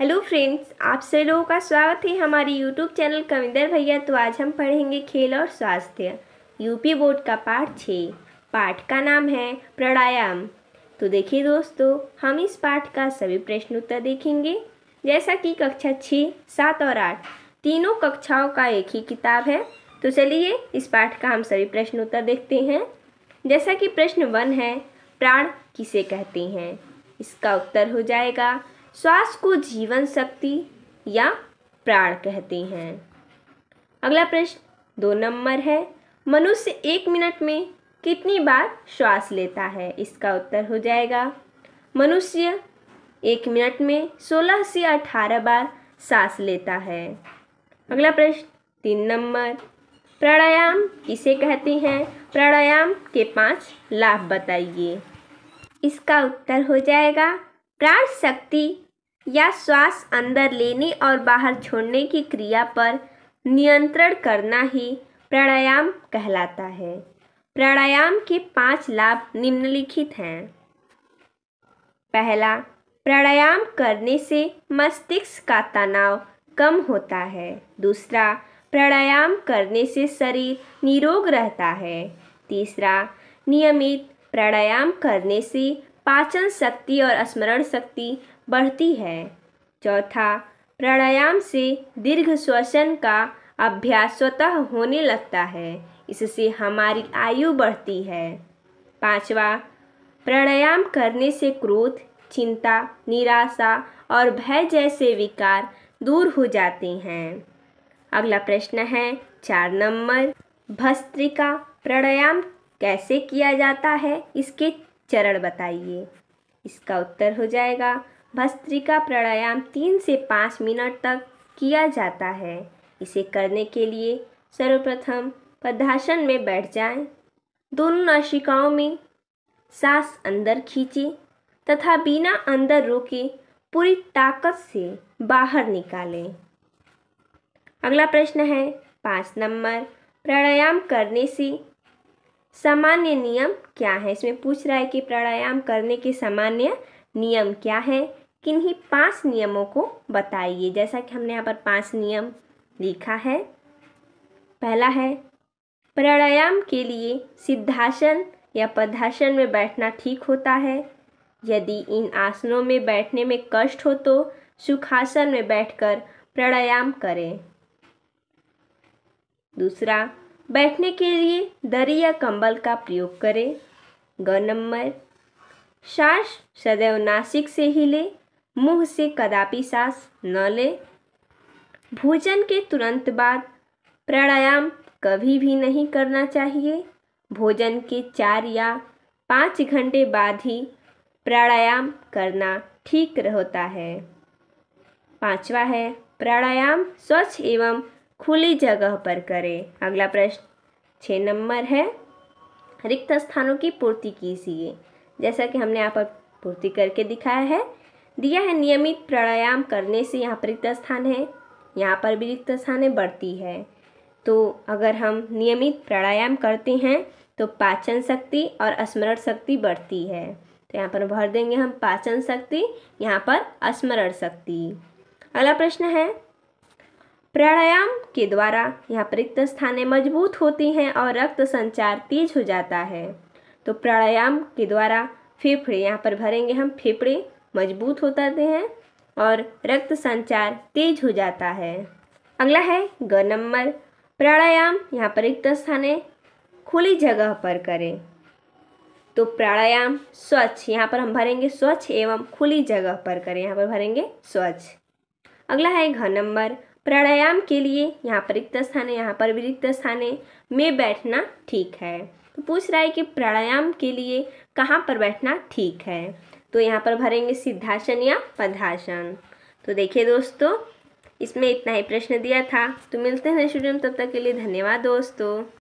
hello friends आप सभी लोगों का स्वागत है हमारे यूट्यूब चैनल कविंदर भैया तो आज हम पढ़ेंगे खेल और स्वास्थ्य यूपी बोर्ड का पाठ छः पाठ का नाम है प्राणायाम तो देखिए दोस्तों हम इस पाठ का सभी प्रश्न उत्तर देखेंगे जैसा कि कक्षा छः सात और आठ तीनों कक्षाओं का एक ही किताब है तो चलिए इस पाठ का हम सभी प्रश्न उत्तर देखते हैं जैसा कि प्रश्न वन है प्राण किसे कहते हैं इसका उत्तर हो जाएगा श्वास को जीवन शक्ति या प्राण कहते हैं अगला प्रश्न दो नंबर है मनुष्य एक मिनट में कितनी बार श्वास लेता है इसका उत्तर हो जाएगा मनुष्य एक मिनट में 16 से 18 बार सांस लेता है अगला प्रश्न तीन नंबर प्राणायाम किसे कहते हैं प्राणायाम के पांच लाभ बताइए इसका उत्तर हो जाएगा प्राण शक्ति या श्वास अंदर लेने और बाहर छोड़ने की क्रिया पर नियंत्रण करना ही प्राणायाम कहलाता है प्राणायाम के पांच लाभ निम्नलिखित हैं पहला प्राणायाम करने से मस्तिष्क का तनाव कम होता है दूसरा प्राणायाम करने से शरीर निरोग रहता है तीसरा नियमित प्राणायाम करने से पाचन शक्ति और स्मरण शक्ति बढ़ती है चौथा प्राणायाम से दीर्घ श्वसन का अभ्यास स्वतः होने लगता है इससे हमारी आयु बढ़ती है पांचवा प्राणायाम करने से क्रोध चिंता निराशा और भय जैसे विकार दूर हो जाते हैं अगला प्रश्न है चार नंबर भस्त्रिका प्राणायाम कैसे किया जाता है इसके चरण बताइए इसका उत्तर हो जाएगा भस्त्रिका प्राणायाम तीन से पाँच मिनट तक किया जाता है इसे करने के लिए सर्वप्रथम पदासन में बैठ जाएं, दोनों नाशिकाओं में सांस अंदर खींचे तथा बिना अंदर रोके पूरी ताकत से बाहर निकालें अगला प्रश्न है पाँच नंबर प्राणायाम करने से सामान्य नियम क्या है इसमें पूछ रहा है कि प्राणायाम करने के सामान्य नियम क्या है किन्हीं पांच नियमों को बताइए जैसा कि हमने यहाँ पर पांच नियम लिखा है पहला है प्राणायाम के लिए सिद्धासन या पद्धासन में बैठना ठीक होता है यदि इन आसनों में बैठने में कष्ट हो तो सुखासन में बैठकर प्राणायाम करें दूसरा बैठने के लिए दरी या कंबल का प्रयोग करें ग नंबर सांस सदैव नासिक से ही ले मुंह से कदापि सांस न ले भोजन के तुरंत बाद प्राणायाम कभी भी नहीं करना चाहिए भोजन के चार या पाँच घंटे बाद ही प्राणायाम करना ठीक रहता है पांचवा है प्राणायाम स्वच्छ एवं खुली जगह पर करें अगला प्रश्न छः नंबर है रिक्त स्थानों की पूर्ति कीजिए जैसा कि हमने यहाँ पर पूर्ति करके दिखाया है दिया है नियमित प्राणायाम करने से यहाँ पर रिक्त स्थान है यहाँ पर भी रिक्त स्थान बढ़ती है तो अगर हम नियमित प्राणायाम करते हैं तो पाचन शक्ति और स्मरण शक्ति बढ़ती है तो यहाँ पर भर देंगे हम पाचन शक्ति यहाँ पर स्मरण शक्ति अगला प्रश्न है प्राणायाम के द्वारा यहाँ पर रिक्त स्थानें मजबूत होती हैं और रक्त संचार तेज हो जाता है तो प्राणायाम के द्वारा फेफड़े यहाँ पर भरेंगे हम फेफड़े मजबूत हो जाते हैं और रक्त संचार तेज हो जाता है अगला है ग नंबर प्राणायाम यहाँ पर रिक्त स्थाने खुली जगह पर करें तो प्राणायाम स्वच्छ यहाँ पर हम भरेंगे स्वच्छ एवं खुली जगह पर करें यहाँ पर भरेंगे स्वच्छ अगला है घ नंबर प्राणायाम के लिए यहाँ पर रिक्त स्थान है यहाँ पर भी रिक्त स्थान है में बैठना ठीक है तो पूछ रहा है कि प्राणायाम के लिए कहाँ पर बैठना ठीक है तो यहाँ पर भरेंगे सिद्धासन या पदासन तो देखिए दोस्तों इसमें इतना ही प्रश्न दिया था तो मिलते हैं स्टूडेंट तब तक के लिए धन्यवाद दोस्तों